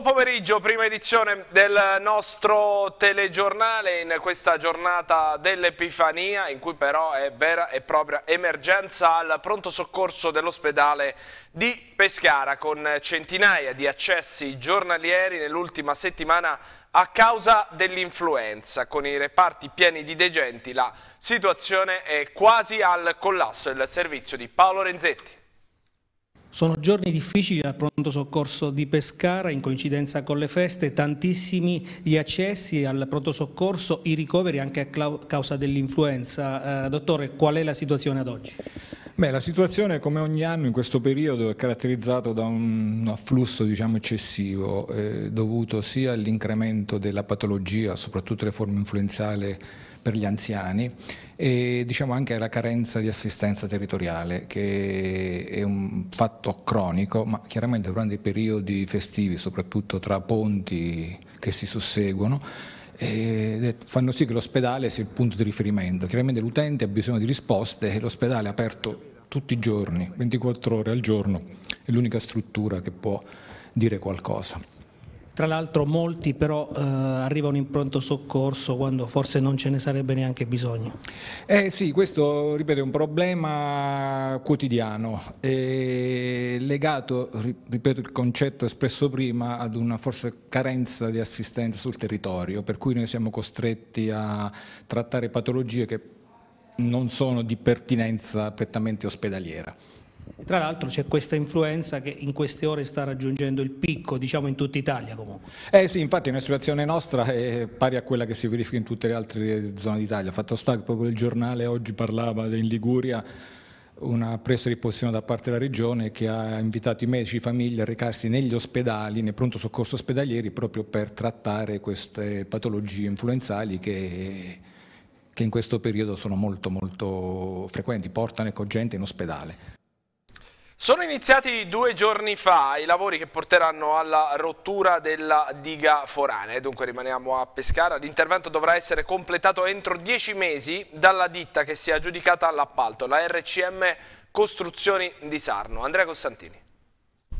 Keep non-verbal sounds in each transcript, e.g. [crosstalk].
Buon pomeriggio, prima edizione del nostro telegiornale in questa giornata dell'Epifania in cui però è vera e propria emergenza al pronto soccorso dell'ospedale di Pescara con centinaia di accessi giornalieri nell'ultima settimana a causa dell'influenza. Con i reparti pieni di degenti la situazione è quasi al collasso. Il servizio di Paolo Renzetti. Sono giorni difficili al pronto soccorso di Pescara, in coincidenza con le feste, tantissimi gli accessi al pronto soccorso, i ricoveri anche a causa dell'influenza. Eh, dottore, qual è la situazione ad oggi? Beh, la situazione come ogni anno in questo periodo è caratterizzata da un afflusso diciamo, eccessivo eh, dovuto sia all'incremento della patologia, soprattutto le forme influenzali per gli anziani e diciamo anche la carenza di assistenza territoriale che è un fatto cronico ma chiaramente durante i periodi festivi soprattutto tra ponti che si susseguono eh, fanno sì che l'ospedale sia il punto di riferimento chiaramente l'utente ha bisogno di risposte e l'ospedale è aperto tutti i giorni 24 ore al giorno è l'unica struttura che può dire qualcosa tra l'altro molti però eh, arrivano in pronto soccorso quando forse non ce ne sarebbe neanche bisogno. Eh sì, questo ripeto è un problema quotidiano, eh, legato, ripeto il concetto espresso prima, ad una forse carenza di assistenza sul territorio, per cui noi siamo costretti a trattare patologie che non sono di pertinenza prettamente ospedaliera. Tra l'altro c'è questa influenza che in queste ore sta raggiungendo il picco, diciamo in tutta Italia comunque. Eh sì, infatti è una situazione nostra è eh, pari a quella che si verifica in tutte le altre zone d'Italia. Fatto sta che proprio il giornale oggi parlava in Liguria una presa di posizione da parte della regione che ha invitato i medici di famiglia a recarsi negli ospedali, nel pronto soccorso ospedalieri, proprio per trattare queste patologie influenzali che che in questo periodo sono molto molto frequenti, portano ecco, gente in ospedale. Sono iniziati due giorni fa i lavori che porteranno alla rottura della diga foranea, dunque rimaniamo a Pescara. L'intervento dovrà essere completato entro dieci mesi dalla ditta che si è aggiudicata all'appalto, la RCM Costruzioni di Sarno. Andrea Costantini.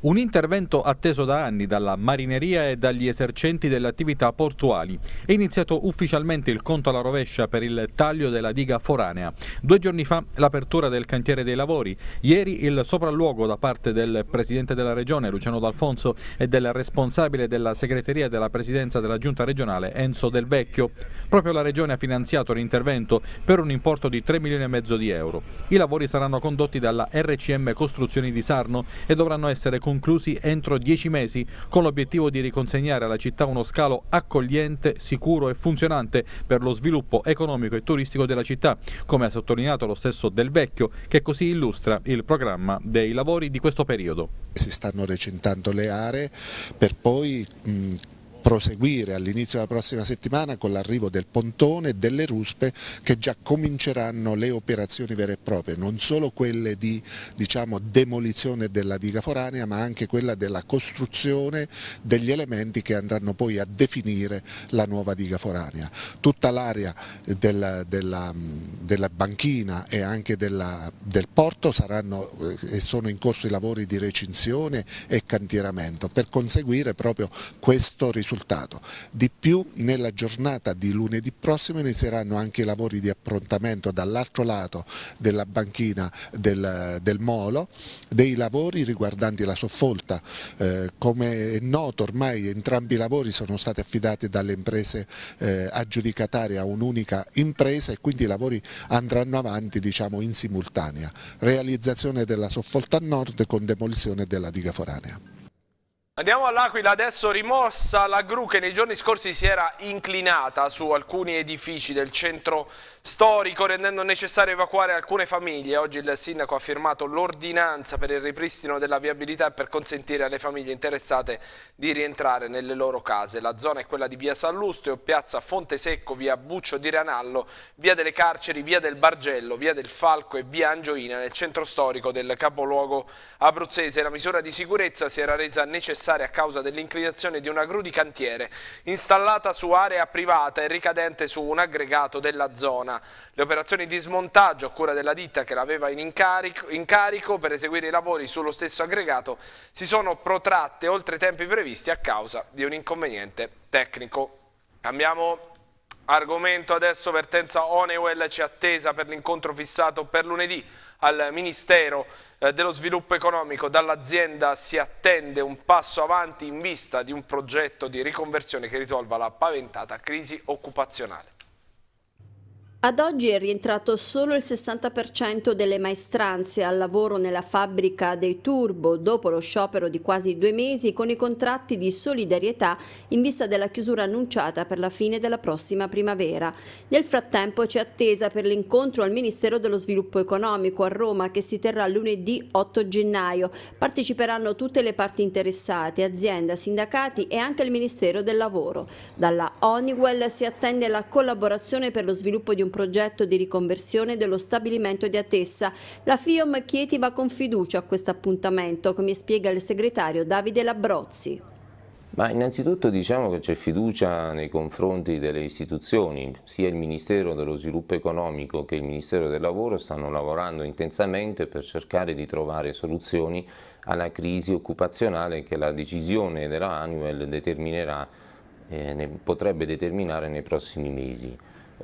Un intervento atteso da anni dalla marineria e dagli esercenti delle attività portuali. È iniziato ufficialmente il conto alla rovescia per il taglio della diga foranea. Due giorni fa l'apertura del cantiere dei lavori, ieri il sopralluogo da parte del Presidente della Regione Luciano D'Alfonso e del responsabile della segreteria della Presidenza della Giunta regionale Enzo Del Vecchio. Proprio la Regione ha finanziato l'intervento per un importo di 3 milioni e mezzo di euro. I lavori saranno condotti dalla RCM Costruzioni di Sarno e dovranno essere conclusi conclusi entro dieci mesi, con l'obiettivo di riconsegnare alla città uno scalo accogliente, sicuro e funzionante per lo sviluppo economico e turistico della città, come ha sottolineato lo stesso Del Vecchio, che così illustra il programma dei lavori di questo periodo. Si stanno recintando le aree per poi proseguire all'inizio della prossima settimana con l'arrivo del pontone e delle ruspe che già cominceranno le operazioni vere e proprie, non solo quelle di diciamo, demolizione della diga foranea ma anche quella della costruzione degli elementi che andranno poi a definire la nuova diga foranea. Tutta l'area della, della, della, banchina e anche della, del porto saranno eh, e sono in corso i lavori di recinzione e cantieramento per conseguire proprio questo risultato risultato. Di più nella giornata di lunedì prossimo inizieranno anche i lavori di approntamento dall'altro lato della banchina del, del, Molo, dei lavori riguardanti la soffolta. Eh, come è noto ormai entrambi i lavori sono stati affidati dalle imprese eh, aggiudicatarie a un'unica impresa e quindi i lavori andranno avanti diciamo, in simultanea. Realizzazione della soffolta a nord con demolizione della diga foranea. Andiamo all'Aquila, adesso rimossa la gru che nei giorni scorsi si era inclinata su alcuni edifici del centro storico rendendo necessario evacuare alcune famiglie. Oggi il sindaco ha firmato l'ordinanza per il ripristino della viabilità e per consentire alle famiglie interessate di rientrare nelle loro case. La zona è quella di via Sallustio, piazza Fonte Secco, via Buccio di Ranallo, via delle Carceri, via del Bargello, via del Falco e via Angioina nel centro storico del capoluogo abruzzese. La misura di sicurezza si era resa necessaria necessaria a causa dell'inclinazione di una gru di cantiere installata su area privata e ricadente su un aggregato della zona. Le operazioni di smontaggio a cura della ditta che l'aveva in incarico, in carico per eseguire i lavori sullo stesso aggregato si sono protratte oltre i tempi previsti a causa di un inconveniente tecnico. Cambiamo argomento adesso, vertenza Onewell ci attesa per l'incontro fissato per lunedì al Ministero eh, dello Sviluppo Economico dall'azienda si attende un passo avanti in vista di un progetto di riconversione che risolva la paventata crisi occupazionale. Ad oggi è rientrato solo il 60% delle maestranze al lavoro nella fabbrica dei Turbo dopo lo sciopero di quasi due mesi con i contratti di solidarietà in vista della chiusura annunciata per la fine della prossima primavera. Nel frattempo c'è attesa per l'incontro al Ministero dello Sviluppo Economico a Roma che si terrà lunedì 8 gennaio. Parteciperanno tutte le parti interessate, azienda, sindacati e anche il Ministero del Lavoro. Dalla Honeywell si attende la collaborazione per lo sviluppo di un progetto di riconversione dello stabilimento di Atessa. La FIOM Chieti va con fiducia a questo appuntamento, come spiega il segretario Davide Labrozzi. Ma innanzitutto diciamo che c'è fiducia nei confronti delle istituzioni, sia il Ministero dello Sviluppo Economico che il Ministero del Lavoro stanno lavorando intensamente per cercare di trovare soluzioni alla crisi occupazionale che la decisione della Anuel determinerà, eh, potrebbe determinare nei prossimi mesi.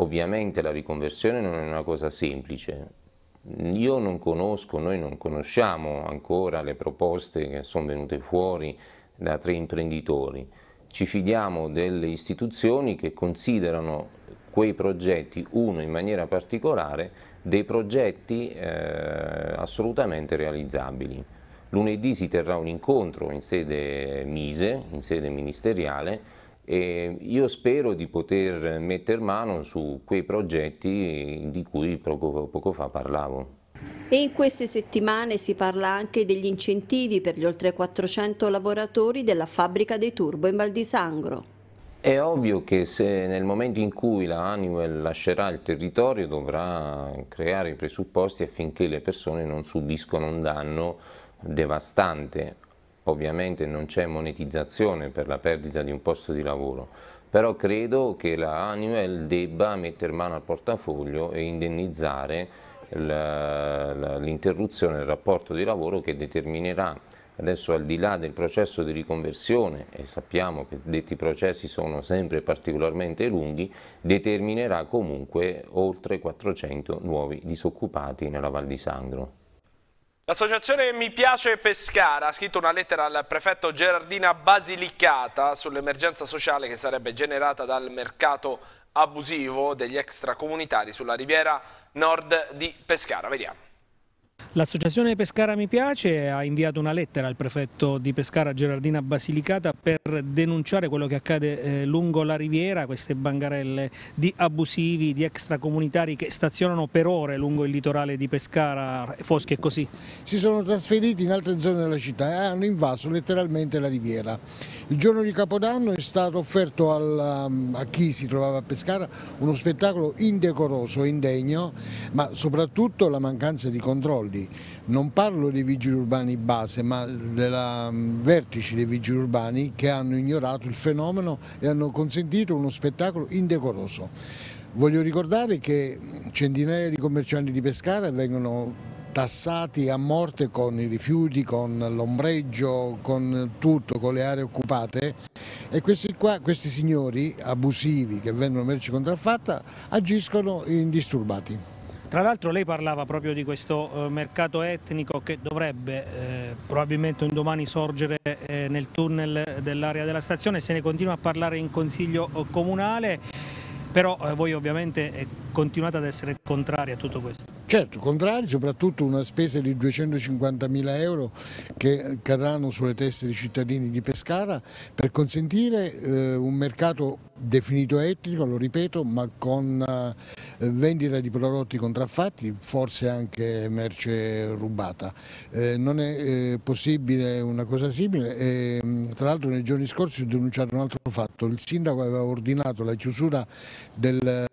Ovviamente la riconversione non è una cosa semplice. Io non conosco, noi non conosciamo ancora le proposte che sono venute fuori da tre imprenditori. Ci fidiamo delle istituzioni che considerano quei progetti, uno in maniera particolare, dei progetti eh, assolutamente realizzabili. Lunedì si terrà un incontro in sede Mise, in sede ministeriale, e ehm, io spero di poter mettere mano su quei progetti di cui poco, poco fa parlavo. E in queste settimane si parla anche degli incentivi per gli oltre 400 lavoratori della fabbrica dei Turbo in Val di Sangro. È ovvio che se nel momento in cui la Anuel lascerà il territorio dovrà creare i presupposti affinché le persone non subiscono un danno devastante ovviamente non c'è monetizzazione per la perdita di un posto di lavoro, però credo che la Annuel debba mettere mano al portafoglio e indennizzare l'interruzione del rapporto di lavoro che determinerà adesso al di là del processo di riconversione e sappiamo che detti processi sono sempre particolarmente lunghi determinerà comunque oltre 400 nuovi disoccupati nella Val di Sangro. L'associazione Mi Piace Pescara ha scritto una lettera al prefetto Gerardina Basilicata sull'emergenza sociale che sarebbe generata dal mercato abusivo degli extracomunitari sulla riviera nord di Pescara. Vediamo. L'associazione Pescara Mi Piace ha inviato una lettera al prefetto di Pescara Gerardina Basilicata per denunciare quello che accade eh, lungo la riviera, queste bangarelle di abusivi, di extracomunitari che stazionano per ore lungo il litorale di Pescara, Foschi e così? Si sono trasferiti in altre zone della città e hanno invaso letteralmente la riviera. Il giorno di Capodanno è stato offerto al, a chi si trovava a Pescara uno spettacolo indecoroso, indegno, ma soprattutto la mancanza di controllo soldi, non parlo dei vigili urbani base ma della mm, vertici dei vigili urbani che hanno ignorato il fenomeno e hanno consentito uno spettacolo indecoroso. Voglio ricordare che centinaia di commercianti di Pescara vengono tassati a morte con i rifiuti, con l'ombreggio, con tutto, con le aree occupate e questi, qua, questi signori abusivi che vendono merci contraffatta agiscono indisturbati. Tra l'altro lei parlava proprio di questo eh, mercato etnico che dovrebbe eh, probabilmente un domani sorgere eh, nel tunnel dell'area della stazione, se ne continua a parlare in consiglio eh, comunale, però eh, voi ovviamente continuate ad essere contrari a tutto questo. Certo, contrari, soprattutto una spesa di 250 mila euro che cadranno sulle teste dei cittadini di Pescara per consentire un mercato definito etnico, lo ripeto, ma con eh, vendita di prodotti contraffatti, forse anche merce rubata. Eh, non è eh, possibile una cosa simile e mm, tra l'altro nei giorni scorsi ho denunciato un altro fatto, il sindaco aveva ordinato la chiusura del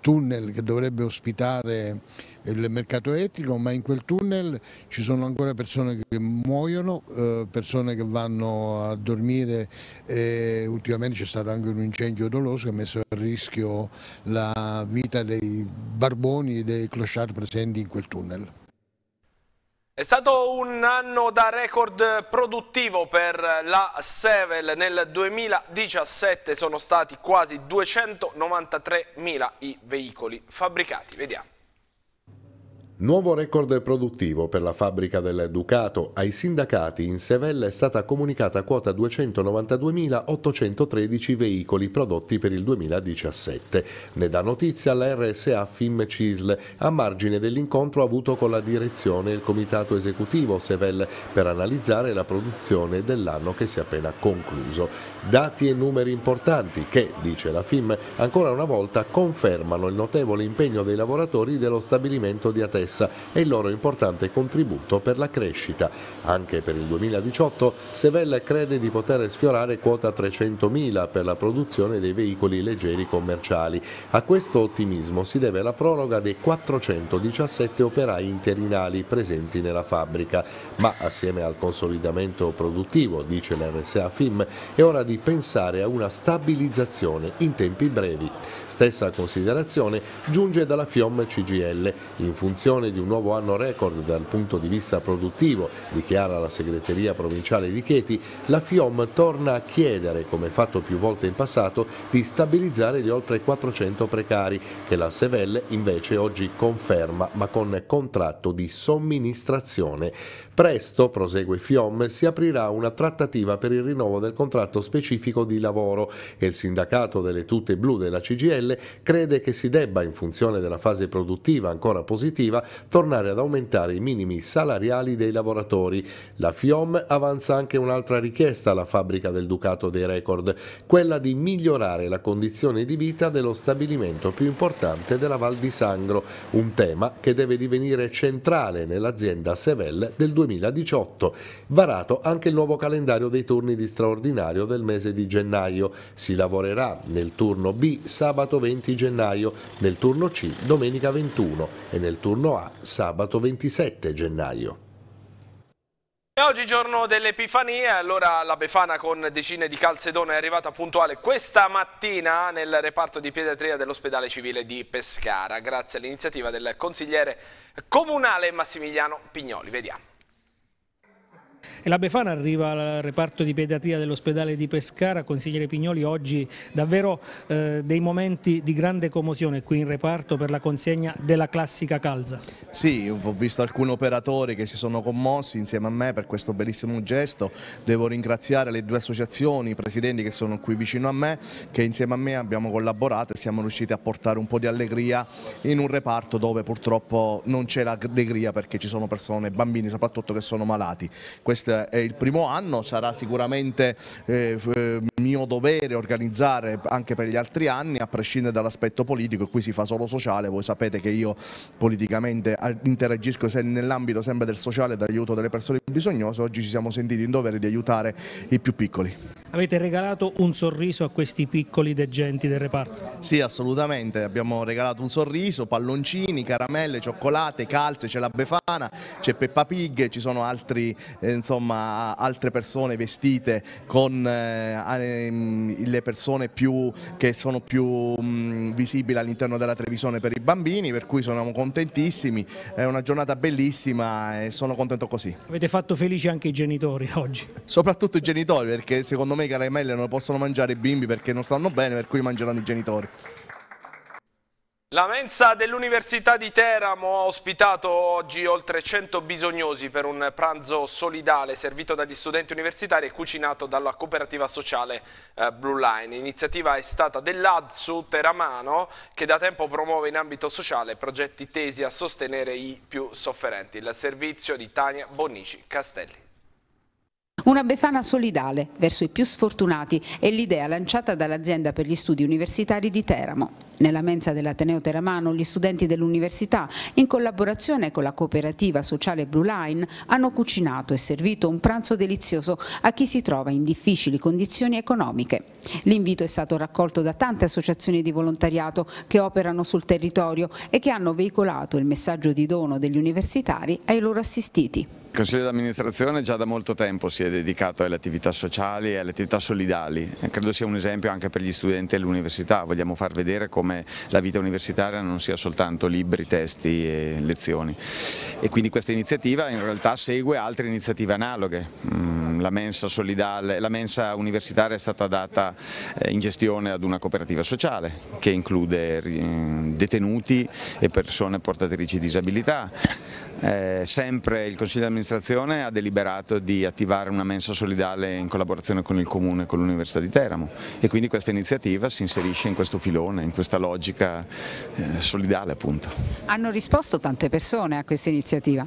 tunnel che dovrebbe ospitare il mercato etnico, ma in quel tunnel ci sono ancora persone che muoiono, eh, persone che vanno a dormire, e ultimamente c'è stato anche un incendio doloso che ha messo a rischio la vita dei barboni e dei clochard presenti in quel tunnel. È stato un anno da record produttivo per la Sevel. Nel 2017 sono stati quasi 293.000 i veicoli fabbricati. Vediamo. Nuovo record produttivo per la fabbrica del Ducato. Ai sindacati in Sevella è stata comunicata quota 292.813 veicoli prodotti per il 2017. Ne dà notizia la RSA FIM CISL a margine dell'incontro avuto con la direzione e il comitato esecutivo Sevelle per analizzare la produzione dell'anno che si è appena concluso. Dati e numeri importanti che, dice la FIM, ancora una volta confermano il notevole impegno dei lavoratori dello stabilimento di Atene stessa e il loro importante contributo per la crescita. Anche per il 2018 Sevel crede di poter sfiorare quota 300.000 per la produzione dei veicoli leggeri commerciali. A questo ottimismo si deve la proroga dei 417 operai interinali presenti nella fabbrica, ma assieme al consolidamento produttivo, dice l'RSA FIM, è ora di pensare a una stabilizzazione in tempi brevi. Stessa considerazione giunge dalla FIOM CGL in funzione previsione di un nuovo anno record dal punto di vista produttivo, dichiara la segreteria provinciale di Chieti, la FIOM torna a chiedere, come fatto più volte in passato, di stabilizzare gli oltre 400 precari che la Sevelle invece oggi conferma ma con contratto di somministrazione. Presto, prosegue FIOM, si aprirà una trattativa per il rinnovo del contratto specifico di lavoro e il sindacato delle tute blu della CGL crede che si debba, in funzione della fase produttiva ancora positiva, tornare ad aumentare i minimi salariali dei lavoratori. La FIOM avanza anche un'altra richiesta alla fabbrica del Ducato dei Record, quella di migliorare la condizione di vita dello stabilimento più importante della Val di Sangro, un tema che deve divenire centrale nell'azienda Sevel del 2018. Varato anche il nuovo calendario dei turni di straordinario del mese di gennaio. Si lavorerà nel turno B sabato 20 gennaio, nel turno C domenica 21 e nel turno A a sabato 27 gennaio. Oggi giorno dell'Epifania, allora la Befana con decine di calzedone è arrivata puntuale questa mattina nel reparto di pediatria dell'ospedale civile di Pescara, grazie all'iniziativa del consigliere comunale Massimiliano Pignoli. Vediamo. E la Befana arriva al reparto di pediatria dell'ospedale di Pescara, consigliere Pignoli, oggi davvero eh, dei momenti di grande commozione qui in reparto per la consegna della classica calza. Sì, ho visto alcuni operatori che si sono commossi insieme a me per questo bellissimo gesto, devo ringraziare le due associazioni, i presidenti che sono qui vicino a me, che insieme a me abbiamo collaborato e siamo riusciti a portare un po' di allegria in un reparto dove purtroppo non c'è l'allegria perché ci sono persone, bambini soprattutto che sono malati. Questa è il primo anno, sarà sicuramente eh, mio dovere organizzare anche per gli altri anni, a prescindere dall'aspetto politico, qui si fa solo sociale, voi sapete che io politicamente interagisco nell'ambito sempre del sociale e dell'aiuto delle persone bisognose, oggi ci siamo sentiti in dovere di aiutare i più piccoli. Avete regalato un sorriso a questi piccoli degenti del reparto? Sì, assolutamente. Abbiamo regalato un sorriso, palloncini, caramelle, cioccolate, calze, c'è la Befana, c'è Peppa Pig, ci sono altri, eh, insomma, altre persone vestite con eh, ehm, le persone più, che sono più mh, mm, visibili all'interno della televisione per i bambini, per cui sono contentissimi. È una giornata bellissima e sono contento così. Avete fatto felici anche i genitori [laughs] oggi? Soprattutto i genitori perché secondo me me caramelle non lo possono mangiare i bimbi perché non stanno bene, per cui mangeranno i genitori. La mensa dell'Università di Teramo ha ospitato oggi oltre 100 bisognosi per un pranzo solidale servito dagli studenti universitari e cucinato dalla cooperativa sociale eh, Blue Line. L'iniziativa è stata dell'Adsu Teramano che da tempo promuove in ambito sociale progetti tesi a sostenere i più sofferenti. Il servizio di Tania Bonnici Castelli. Una befana solidale verso i più sfortunati è l'idea lanciata dall'azienda per gli studi universitari di Teramo nella mensa dell'Ateneo Teramano gli studenti dell'università, in collaborazione con la cooperativa sociale Blue Line, hanno cucinato e servito un pranzo delizioso a chi si trova in difficili condizioni economiche. L'invito è stato raccolto da tante associazioni di volontariato che operano sul territorio e che hanno veicolato il messaggio di dono degli universitari ai loro assistiti. Il Consiglio d'amministrazione già da molto tempo si è dedicato alle attività sociali e alle attività solidali, credo sia un esempio anche per gli studenti dell'università, vogliamo far vedere come come la vita universitaria non sia soltanto libri, testi e lezioni. E quindi questa iniziativa in realtà segue altre iniziative analoghe. Mm, la mensa, solidale, la mensa universitaria è stata data eh, in gestione ad una cooperativa sociale che include eh, detenuti e persone portatrici di disabilità, eh, sempre il Consiglio di amministrazione ha deliberato di attivare una mensa solidale in collaborazione con il Comune e con l'Università di Teramo e quindi questa iniziativa si inserisce in questo filone, in questa logica eh, solidale appunto. Hanno risposto tante persone a questa iniziativa?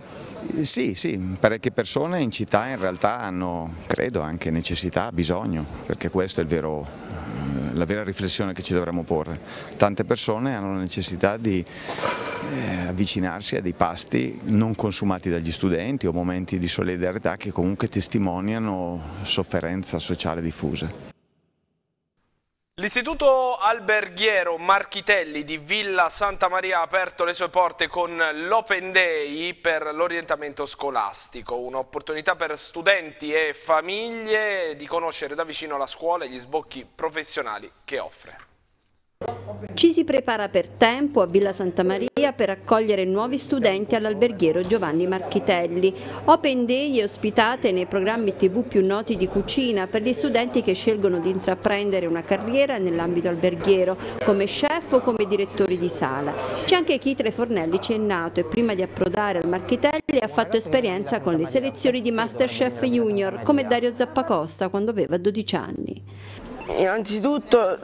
Sì, sì, parecchie persone in città in realtà hanno, credo, anche necessità, bisogno, perché questa è il vero eh, la vera riflessione che ci dovremmo porre. Tante persone hanno la necessità di eh, avvicinarsi a dei pasti non non consumati dagli studenti o momenti di solidarietà che comunque testimoniano sofferenza sociale diffusa. L'istituto alberghiero Marchitelli di Villa Santa Maria ha aperto le sue porte con l'Open Day per l'orientamento scolastico, un'opportunità per studenti e famiglie di conoscere da vicino la scuola e gli sbocchi professionali che offre. Ci si prepara per tempo a Villa Santa Maria per accogliere nuovi studenti all'alberghiero Giovanni Marchitelli. Open Day è ospitate nei programmi tv più noti di cucina per gli studenti che scelgono di intraprendere una carriera nell'ambito alberghiero, come chef o come direttori di sala. C'è anche chi tra i fornelli ci è nato e prima di approdare al Marchitelli ha fatto esperienza con le selezioni di Masterchef Junior, come Dario Zappacosta quando aveva 12 anni. Innanzitutto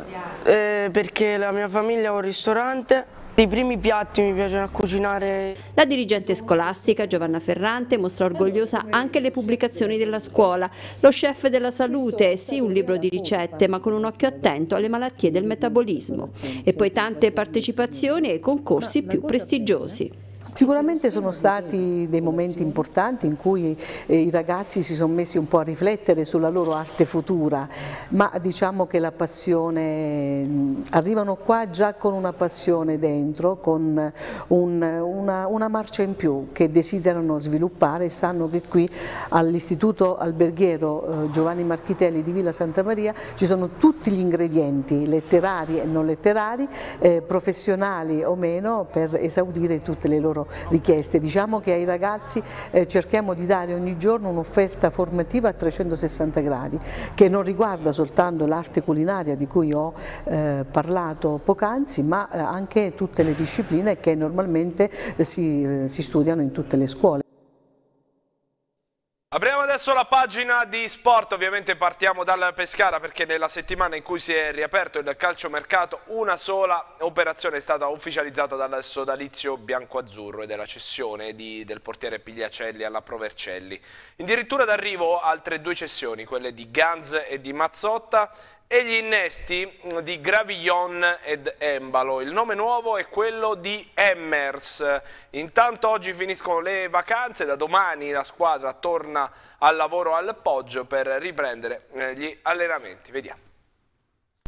eh, perché la mia famiglia ha un ristorante i primi piatti mi piacciono a cucinare. La dirigente scolastica Giovanna Ferrante mostra orgogliosa anche le pubblicazioni della scuola. Lo chef della salute, sì un libro di ricette ma con un occhio attento alle malattie del metabolismo. E poi tante partecipazioni ai concorsi più prestigiosi. Sicuramente sono stati dei momenti importanti in cui eh, i ragazzi si sono messi un po' a riflettere sulla loro arte futura, ma diciamo che la passione, arrivano qua già con una passione dentro, con un, una, una marcia in più che desiderano sviluppare e sanno che qui all'Istituto Alberghiero eh, Giovanni Marchitelli di Villa Santa Maria ci sono tutti gli ingredienti letterari e non letterari, eh, professionali o meno, per esaudire tutte le loro richieste. Diciamo che ai ragazzi eh, cerchiamo di dare ogni giorno un'offerta formativa a 360 gradi che non riguarda soltanto l'arte culinaria di cui ho eh, parlato poc'anzi ma eh, anche tutte le discipline che normalmente si, eh, si studiano in tutte le scuole adesso la pagina di sport, ovviamente partiamo dalla Pescara perché nella settimana in cui si è riaperto il calciomercato una sola operazione è stata ufficializzata dal sodalizio bianco-azzurro ed è la cessione di, del portiere Pigliacelli alla Provercelli. Addirittura d'arrivo altre due cessioni, quelle di Ganz e di Mazzotta e gli innesti mm, di Gravillon ed Embalo. Il nome nuovo è quello di Emmers. Intanto oggi finiscono le vacanze, da domani la squadra torna al lavoro al Poggio per riprendere eh, gli allenamenti. Vediamo.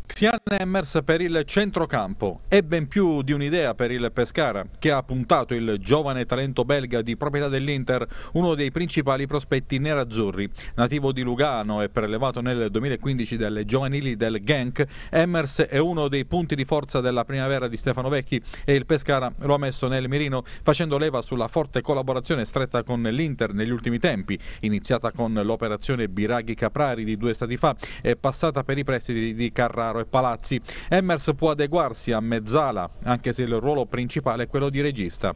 Xian Emmers per il centrocampo è ben più di un'idea per il Pescara, che ha puntato il giovane talento belga di proprietà dell'Inter, uno dei principali prospetti nerazzurri. Nativo di Lugano e prelevato nel 2015 dalle giovanili del Genk, Emmers è uno dei punti di forza della primavera di Stefano Vecchi e il Pescara lo ha messo nel mirino facendo leva sulla forte collaborazione stretta con l'Inter negli ultimi tempi, iniziata con l'operazione Biraghi Caprari di due stati fa e passata per i prestiti di Carraro Cornaro e Palazzi. Emmers può adeguarsi a Mezzala, anche se il ruolo principale è quello di regista.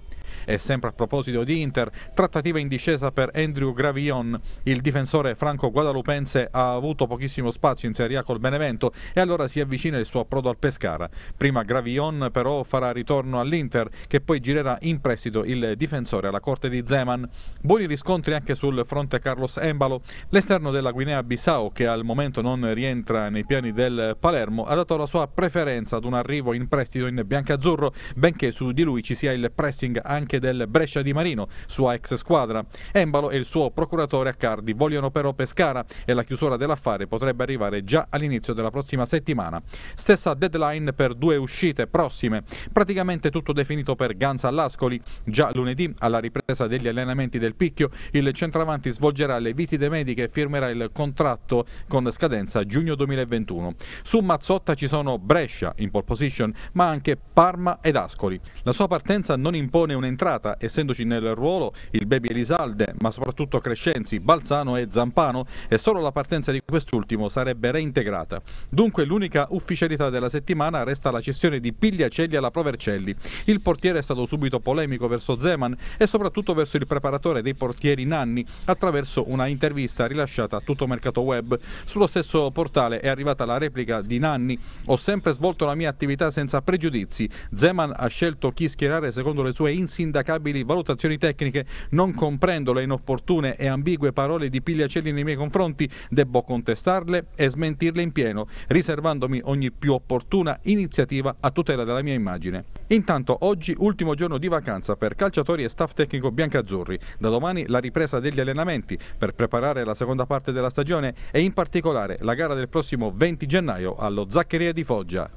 E sempre a proposito di Inter, trattativa in discesa per Andrew Gravion. il difensore franco-guadalupense ha avuto pochissimo spazio in Serie A col Benevento e allora si avvicina il suo approdo al Pescara. Prima Gravion però farà ritorno all'Inter che poi girerà in prestito il difensore alla corte di Zeman. Buoni riscontri anche sul fronte Carlos Embalo, l'esterno della Guinea-Bissau che al momento non rientra nei piani del Palermo ha dato la sua preferenza ad un arrivo in prestito in bianca-azzurro, benché su di lui ci sia il pressing anche del Brescia di Marino, sua ex squadra. Embalo e il suo procuratore Accardi vogliono però Pescara e la chiusura dell'affare potrebbe arrivare già all'inizio della prossima settimana. Stessa deadline per due uscite prossime, praticamente tutto definito per Ganza all'Ascoli. Già lunedì, alla ripresa degli allenamenti del Picchio, il centravanti svolgerà le visite mediche e firmerà il contratto con scadenza giugno 2021. Su Mazzotta ci sono Brescia in pole position, ma anche Parma ed Ascoli. La sua partenza non impone un'entrata entrata, essendoci nel ruolo il baby Elisalde, ma soprattutto Crescenzi, Balzano e Zampano e solo la partenza di quest'ultimo sarebbe reintegrata. Dunque l'unica ufficialità della settimana resta la cessione di Pigliacelli alla Provercelli. Il portiere è stato subito polemico verso Zeman e soprattutto verso il preparatore dei portieri Nanni attraverso una intervista rilasciata a tutto mercato web. Sullo stesso portale è arrivata la replica di Nanni «Ho sempre svolto la mia attività senza pregiudizi. Zeman ha scelto chi schierare secondo le sue insinuazioni insindacabili valutazioni tecniche, non comprendo le inopportune e ambigue parole di Pigliacelli nei miei confronti, debbo contestarle e smentirle in pieno, riservandomi ogni più opportuna iniziativa a tutela della mia immagine. Intanto oggi ultimo giorno di vacanza per calciatori e staff tecnico biancazzurri, da domani la ripresa degli allenamenti per preparare la seconda parte della stagione e in particolare la gara del prossimo 20 gennaio allo Zaccheria di Foggia.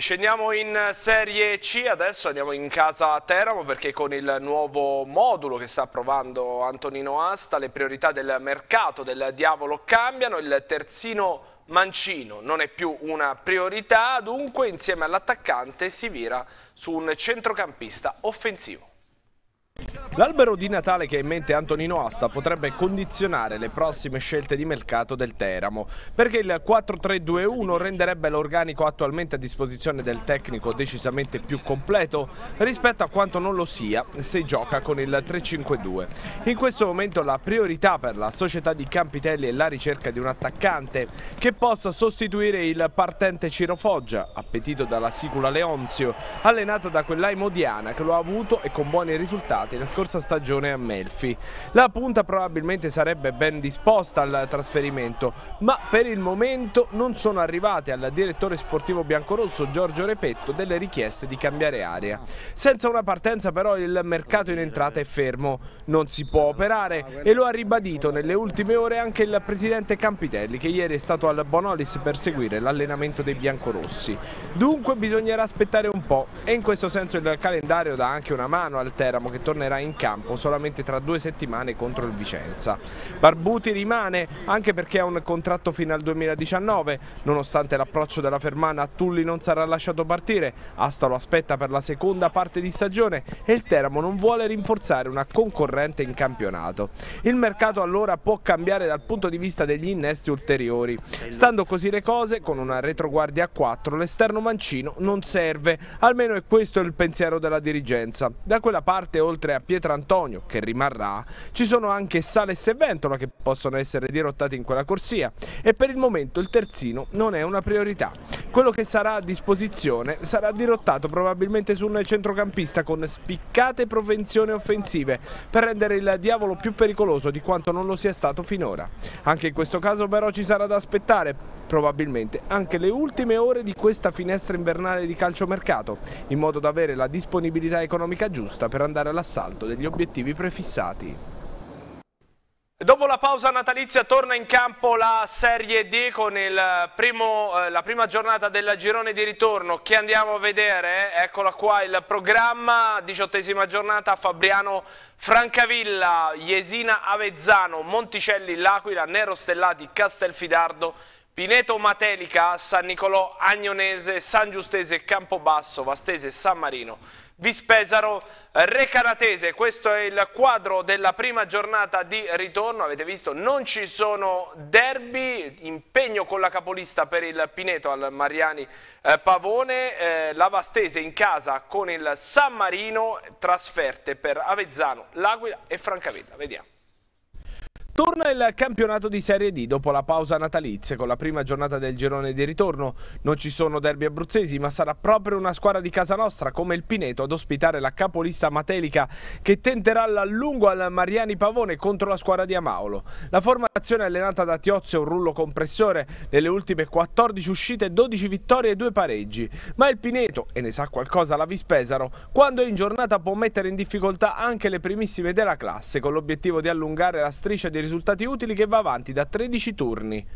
Scendiamo in Serie C, adesso andiamo in casa a Teramo perché con il nuovo modulo che sta approvando Antonino Asta le priorità del mercato del diavolo cambiano, il terzino Mancino non è più una priorità, dunque insieme all'attaccante si vira su un centrocampista offensivo. L'albero di Natale che ha in mente Antonino Asta potrebbe condizionare le prossime scelte di mercato del Teramo, perché il 4-3-2-1 renderebbe l'organico attualmente a disposizione del tecnico decisamente più completo rispetto a quanto non lo sia se gioca con il 3-5-2. In questo momento la priorità per la società di Campitelli è la ricerca di un attaccante che possa sostituire il partente Ciro Foggia, appetito dalla Sicula Leonzio, allenata da quell'Aimodiana che lo ha avuto e con buoni risultati la scorsa scorsa stagione a Melfi. La punta probabilmente sarebbe ben disposta al trasferimento, ma per il momento non sono arrivate al direttore sportivo biancorosso Giorgio Repetto delle richieste di cambiare area. Senza una partenza però il mercato in entrata è fermo, non si può operare e lo ha ribadito nelle ultime ore anche il presidente Campitelli che ieri è stato al Bonolis per seguire l'allenamento dei biancorossi. Dunque bisognerà aspettare un po' e in questo senso il calendario dà anche una mano al Teramo che tornerà in in campo solamente tra due settimane contro il Vicenza. Barbuti rimane anche perché ha un contratto fino al 2019, nonostante l'approccio della Fermana Tulli non sarà lasciato partire, Asta lo aspetta per la seconda parte di stagione e il Teramo non vuole rinforzare una concorrente in campionato. Il mercato allora può cambiare dal punto di vista degli innesti ulteriori. Stando così le cose, con una retroguardia a 4 l'esterno mancino non serve, almeno è questo il pensiero della dirigenza. Da quella parte oltre a Pier Pietrantogno, che rimarrà, ci sono anche Sales e Ventola che possono essere dirottati in quella corsia e per il momento il terzino non è una priorità. Quello che sarà a disposizione sarà dirottato probabilmente su un centrocampista con spiccate provenzioni offensive per rendere il diavolo più pericoloso di quanto non lo sia stato finora. Anche in questo caso però ci sarà da aspettare probabilmente anche le ultime ore di questa finestra invernale di calciomercato, in modo da avere la disponibilità economica giusta per andare all'assalto degli obiettivi prefissati. Dopo la pausa natalizia torna in campo la Serie D con primo, eh, la prima giornata del girone di ritorno che andiamo a vedere, eccola qua il programma, diciottesima giornata Fabriano Francavilla, Jesina Avezzano, Monticelli L'Aquila, Nero Stellati, Castelfidardo Pineto Matelica, San Nicolò, Agnonese, San Giustese, Campobasso, Vastese, San Marino, Vispesaro, Re Recanatese. Questo è il quadro della prima giornata di ritorno. Avete visto, non ci sono derby, impegno con la capolista per il Pineto al Mariani eh, Pavone, eh, la Vastese in casa con il San Marino, trasferte per Avezzano, L'Aquila e Francavilla. Vediamo. Torna il campionato di Serie D dopo la pausa natalizia con la prima giornata del girone di ritorno. Non ci sono derby abruzzesi, ma sarà proprio una squadra di casa nostra come il Pineto ad ospitare la capolista Matelica che tenterà l'allungo al Mariani Pavone contro la squadra di Amaolo. La formazione allenata da Tiozzi è un rullo compressore, nelle ultime 14 uscite 12 vittorie e 2 pareggi. Ma il Pineto, e ne sa qualcosa la Vispesaro, quando è in giornata può mettere in difficoltà anche le primissime della classe con l'obiettivo di allungare la striscia di risultati risultati utili che va avanti da 13 turni.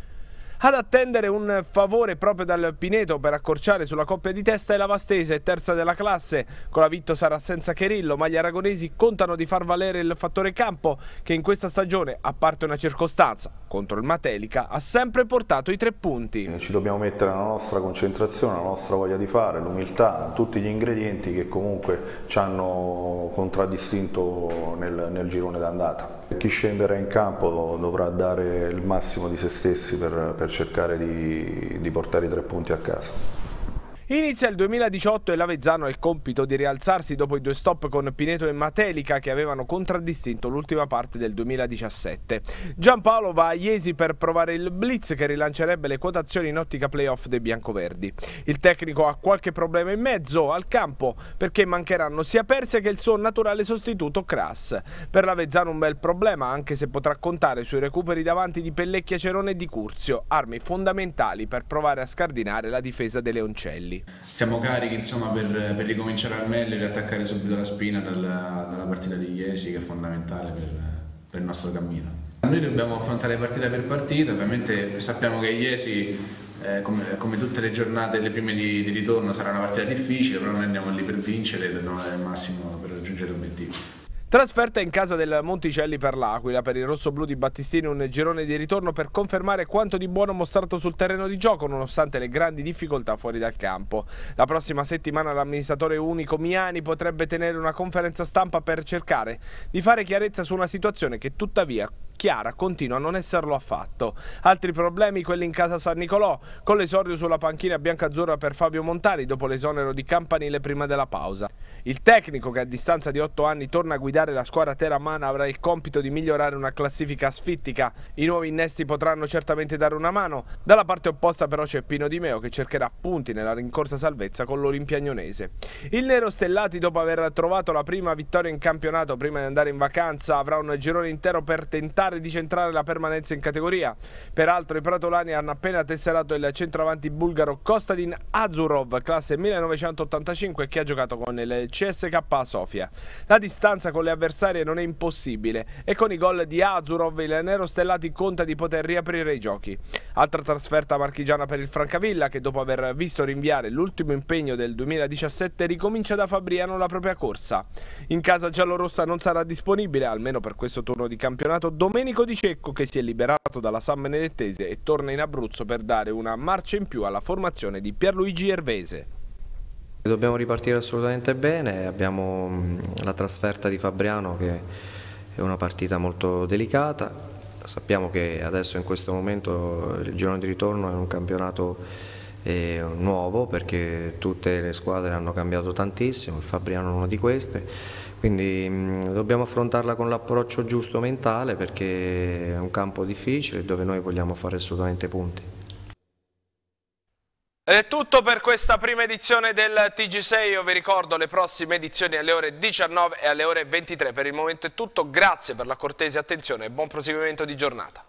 Ad attendere un favore proprio dal Pineto per accorciare sulla coppia di testa è la Vastese, terza della classe. Con la Vitto sarà senza Cherillo, ma gli aragonesi contano di far valere il fattore campo che in questa stagione, a parte una circostanza, contro il Matelica, ha sempre portato i tre punti. Eh, ci dobbiamo mettere la nostra concentrazione, la nostra voglia di fare, l'umiltà, tutti gli ingredienti che comunque ci hanno contraddistinto nel, nel girone d'andata. Chi scenderà in campo dovrà dare il massimo di se stessi per, per cercare di, di portare i tre punti a casa. Inizia il 2018 e l'Avezzano ha il compito di rialzarsi dopo i due stop con Pineto e Matelica che avevano contraddistinto l'ultima parte del 2017. Giampaolo va a Iesi per provare il blitz che rilancerebbe le quotazioni in ottica playoff dei biancoverdi. Il tecnico ha qualche problema in mezzo al campo perché mancheranno sia Perse che il suo naturale sostituto Kras. Per l'Avezzano un bel problema anche se potrà contare sui recuperi davanti di Pellecchia Cerone e di Curzio, armi fondamentali per provare a scardinare la difesa dei Leoncelli lì. Siamo carichi insomma per, per ricominciare al meglio e riattaccare subito la spina dalla, dalla partita di Iesi che è fondamentale per, per il nostro cammino. Noi dobbiamo affrontare partita per partita, ovviamente sappiamo che Iesi eh, come, come, tutte le giornate, le prime di, di, ritorno sarà una partita difficile, però noi andiamo lì per vincere e per non dare il massimo per raggiungere l'obiettivo. Trasferta in casa del Monticelli per l'Aquila, per il rosso-blu di Battistini un girone di ritorno per confermare quanto di buono mostrato sul terreno di gioco nonostante le grandi difficoltà fuori dal campo. La prossima settimana l'amministratore unico Miani potrebbe tenere una conferenza stampa per cercare di fare chiarezza su una situazione che tuttavia Chiara continua a non esserlo affatto. Altri problemi, quelli in casa San Nicolò, con l'esordio sulla panchina bianca-azzurra per Fabio Montari dopo l'esonero di Campanile prima della pausa. Il tecnico, che a distanza di 8 anni torna a guidare la squadra teramana, avrà il compito di migliorare una classifica sfittica. I nuovi innesti potranno certamente dare una mano. Dalla parte opposta però c'è Pino Di Meo che cercherà punti nella rincorsa salvezza con l'Olimpia Il Nero Stellati, dopo aver trovato la prima vittoria in campionato prima di andare in vacanza, avrà un girone intero per tentare di centrare la permanenza in categoria. Peraltro i pratolani hanno appena tesserato il centravanti bulgaro Kostadin Azurov, classe 1985, che ha giocato con il CSK Sofia. La distanza con le avversarie non è impossibile e con i gol di Azurov e Nero Stellati conta di poter riaprire i giochi. Altra trasferta marchigiana per il Francavilla che dopo aver visto rinviare l'ultimo impegno del 2017 ricomincia da Fabriano la propria corsa. In casa giallorossa non sarà disponibile, almeno per questo turno di campionato, Domenico Di Cecco che si è liberato dalla San Benedettese e torna in Abruzzo per dare una marcia in più alla formazione di Pierluigi Ervese. Dobbiamo ripartire assolutamente bene, abbiamo mm, la trasferta di Fabriano che è una partita molto delicata, sappiamo che adesso in questo momento il girone di ritorno è un campionato eh, nuovo perché tutte le squadre hanno cambiato tantissimo, il Fabriano è una di queste, quindi mh, mm, dobbiamo affrontarla con l'approccio giusto mentale perché è un campo difficile dove noi vogliamo fare assolutamente punti. È tutto per questa prima edizione del TG6, io vi ricordo le prossime edizioni alle ore 19 e alle ore 23. Per il momento è tutto, grazie per la cortese attenzione e buon proseguimento di giornata.